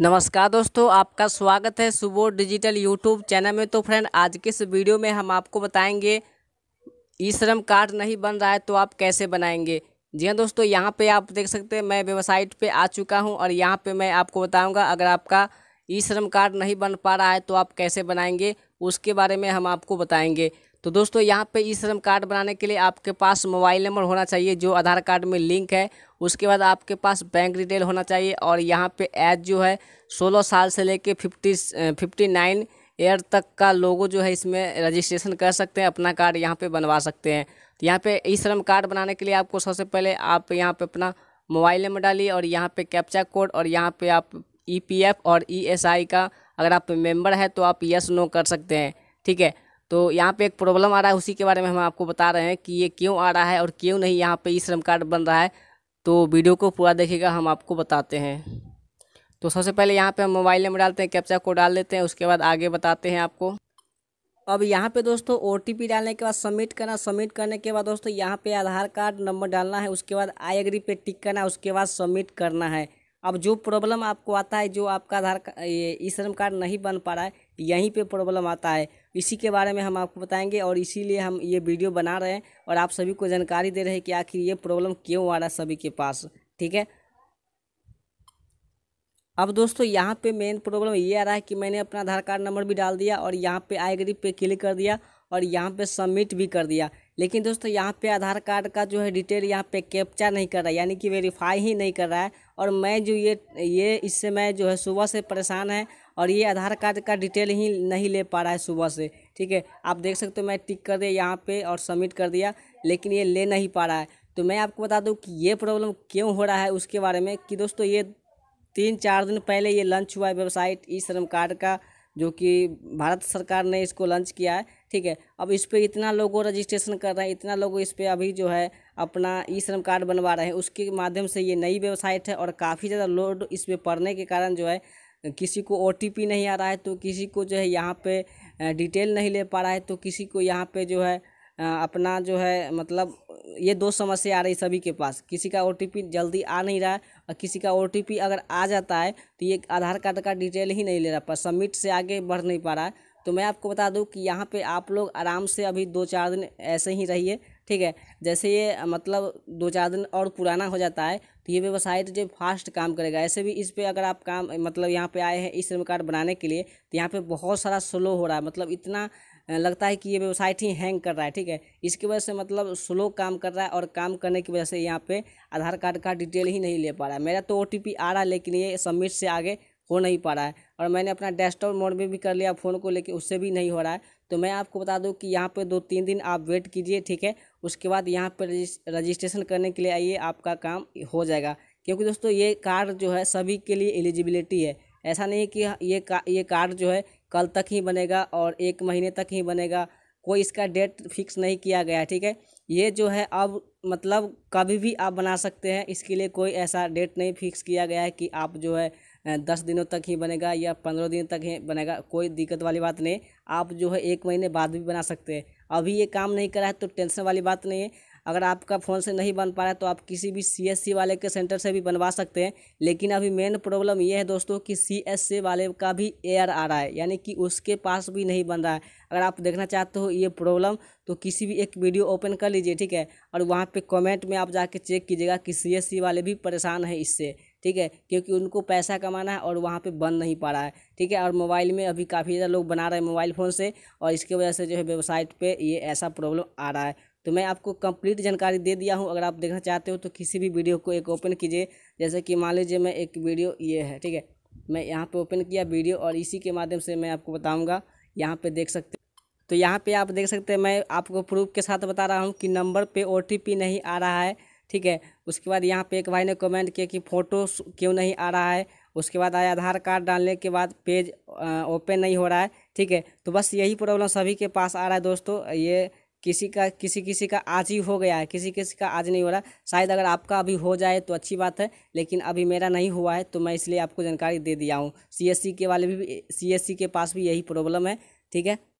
नमस्कार दोस्तों आपका स्वागत है सुबो डिजिटल यूट्यूब चैनल में तो फ्रेंड आज के इस वीडियो में हम आपको बताएंगे ई श्रम कार्ड नहीं बन रहा है तो आप कैसे बनाएंगे जी हाँ दोस्तों यहाँ पे आप देख सकते हैं मैं वेबसाइट पे आ चुका हूँ और यहाँ पे मैं आपको बताऊँगा अगर आपका ई श्रम कार्ड नहीं बन पा रहा है तो आप कैसे बनाएंगे उसके बारे में हम आपको बताएंगे तो दोस्तों यहाँ पे ई श्रम कार्ड बनाने के लिए आपके पास मोबाइल नंबर होना चाहिए जो आधार कार्ड में लिंक है उसके बाद आपके पास बैंक डिटेल होना चाहिए और यहाँ पे एज जो है सोलह साल से लेके फिफ्टी फिफ्टी नाइन ईयर तक का लोगो जो है इसमें रजिस्ट्रेशन कर सकते हैं अपना कार्ड यहाँ पे बनवा सकते हैं तो यहाँ पर ई श्रम कार्ड बनाने के लिए आपको सबसे पहले आप यहाँ पर अपना मोबाइल नंबर डालिए और यहाँ पर कैप्चा कोड और यहाँ पर आप ईपीएफ e और ईएसआई e का अगर आप मेंबर हैं तो आप यस नो कर सकते हैं ठीक है तो यहाँ पे एक प्रॉब्लम आ रहा है उसी के बारे में हम आपको बता रहे हैं कि ये क्यों आ रहा है और क्यों नहीं यहाँ पे ई श्रम कार्ड बन रहा है तो वीडियो को पूरा देखिएगा हम आपको बताते हैं तो सबसे पहले यहाँ पे हम मोबाइल नंबर डालते हैं कैप्चा को डाल देते हैं उसके बाद आगे बताते हैं आपको अब यहाँ पे दोस्तों ओ डालने के बाद सबमिट करना सबमिट करने के बाद दोस्तों यहाँ पे आधार कार्ड नंबर डालना है उसके बाद आई एग्री पे टिक करना है उसके बाद सबमिट करना है अब जो प्रॉब्लम आपको आता है जो आपका आधार ये ई श्रम कार्ड नहीं बन पा रहा है यहीं पे प्रॉब्लम आता है इसी के बारे में हम आपको बताएंगे और इसीलिए हम ये वीडियो बना रहे हैं और आप सभी को जानकारी दे रहे हैं कि आखिर ये प्रॉब्लम क्यों आ रहा है सभी के पास ठीक है अब दोस्तों यहाँ पे मेन प्रॉब्लम ये आ रहा है कि मैंने अपना आधार कार्ड नंबर भी डाल दिया और यहाँ पे आई एग्री पे क्लिक कर दिया और यहाँ पे सबमिट भी कर दिया लेकिन दोस्तों यहाँ पे आधार कार्ड का जो है डिटेल यहाँ पे कैप्चर नहीं कर रहा है यानी कि वेरीफाई ही नहीं कर रहा है और मैं जो ये ये इससे मैं जो है सुबह से परेशान है और ये आधार कार्ड का डिटेल ही नहीं ले पा रहा है सुबह से ठीक है आप देख सकते हो मैं टिक कर दिया यहाँ पर और सबमिट कर दिया लेकिन ये ले नहीं पा रहा है तो मैं आपको बता दूँ कि ये प्रॉब्लम क्यों हो रहा है उसके बारे में कि दोस्तों ये तीन चार दिन पहले ये लंच हुआ है वेबसाइट ई श्रम कार्ड का जो कि भारत सरकार ने इसको लंच किया है ठीक है अब इस पर इतना लोगों रजिस्ट्रेशन कर रहे हैं इतना लोग इस पर अभी जो है अपना ई श्रम कार्ड बनवा रहे हैं उसके माध्यम से ये नई वेबसाइट है और काफ़ी ज़्यादा लोड इस पर पड़ने के कारण जो है किसी को ओ नहीं आ रहा है तो किसी को जो है यहाँ पे डिटेल नहीं ले पा रहा है तो किसी को यहाँ पर जो है अपना जो है मतलब ये दो समस्या आ रही सभी के पास किसी का ओ जल्दी आ नहीं रहा है और किसी का ओ अगर आ जाता है तो ये आधार कार्ड का डिटेल ही नहीं ले रहा पर सबमिट से आगे बढ़ नहीं पा रहा है तो मैं आपको बता दूं कि यहाँ पे आप लोग आराम से अभी दो चार दिन ऐसे ही रहिए ठीक है जैसे ये मतलब दो चार दिन और पुराना हो जाता है तो ये वेबसाइट तो जो फास्ट काम करेगा ऐसे भी इस पे अगर आप काम मतलब यहाँ पे आए हैं इस श्रम कार्ड बनाने के लिए तो यहाँ पे बहुत सारा स्लो हो रहा है मतलब इतना लगता है कि ये वेबसाइट ही हैंग कर रहा है ठीक है इसकी वजह से मतलब स्लो काम कर रहा है और काम करने की वजह से यहाँ पे आधार कार्ड का डिटेल ही नहीं ले पा रहा है मेरा तो ओ आ रहा है लेकिन ये सबमिट से आगे हो नहीं पा रहा है और मैंने अपना डेस्कटॉप मोड में भी कर लिया फ़ोन को लेकिन उससे भी नहीं हो रहा है तो मैं आपको बता दूं कि यहाँ पे दो तीन दिन आप वेट कीजिए ठीक है उसके बाद यहाँ पर रजिस्ट्रेशन करने के लिए आइए आपका काम हो जाएगा क्योंकि दोस्तों ये कार्ड जो है सभी के लिए एलिजिबिलिटी है ऐसा नहीं कि ये का ये कार्ड जो है कल तक ही बनेगा और एक महीने तक ही बनेगा कोई इसका डेट फिक्स नहीं किया गया ठीक है ये जो है अब मतलब कभी भी आप बना सकते हैं इसके लिए कोई ऐसा डेट नहीं फिक्स किया गया है कि आप जो है दस दिनों तक ही बनेगा या पंद्रह दिन तक ही बनेगा कोई दिक्कत वाली बात नहीं आप जो है एक महीने बाद भी बना सकते हैं अभी ये काम नहीं करा है तो टेंशन वाली बात नहीं है अगर आपका फ़ोन से नहीं बन पा रहा है तो आप किसी भी सी वाले के सेंटर से भी बनवा सकते हैं लेकिन अभी मेन प्रॉब्लम ये है दोस्तों कि सी वाले का भी एयर आ रहा है यानी कि उसके पास भी नहीं बन रहा है अगर आप देखना चाहते हो ये प्रॉब्लम तो किसी भी एक वीडियो ओपन कर लीजिए ठीक है और वहाँ पर कॉमेंट में आप जाके चेक कीजिएगा कि सी वाले भी परेशान है इससे ठीक है क्योंकि उनको पैसा कमाना है और वहाँ पे बन नहीं पा रहा है ठीक है और मोबाइल में अभी काफ़ी ज़्यादा लोग बना रहे हैं मोबाइल फ़ोन से और इसके वजह से जो है वेबसाइट पे ये ऐसा प्रॉब्लम आ रहा है तो मैं आपको कंप्लीट जानकारी दे दिया हूँ अगर आप देखना चाहते हो तो किसी भी वीडियो को एक ओपन कीजिए जैसे कि मान लीजिए मैं एक वीडियो ये है ठीक है मैं यहाँ पे ओपन किया वीडियो और इसी के माध्यम से मैं आपको बताऊँगा यहाँ पे देख सकते तो यहाँ पे आप देख सकते हैं मैं आपको प्रूफ के साथ बता रहा हूँ कि नंबर पर ओ नहीं आ रहा है ठीक है उसके बाद यहाँ पे एक भाई ने कमेंट किया कि फ़ोटो क्यों नहीं आ रहा है उसके बाद आया आधार कार्ड डालने के बाद पेज ओपन नहीं हो रहा है ठीक है तो बस यही प्रॉब्लम सभी के पास आ रहा है दोस्तों ये किसी का किसी किसी का आज ही हो गया है किसी किसी का आज नहीं हो रहा शायद अगर आपका अभी हो जाए तो अच्छी बात है लेकिन अभी मेरा नहीं हुआ है तो मैं इसलिए आपको जानकारी दे दिया हूँ सी एस सी के वाले भी सी एस सी के पास भी यही प्रॉब्लम है ठीक है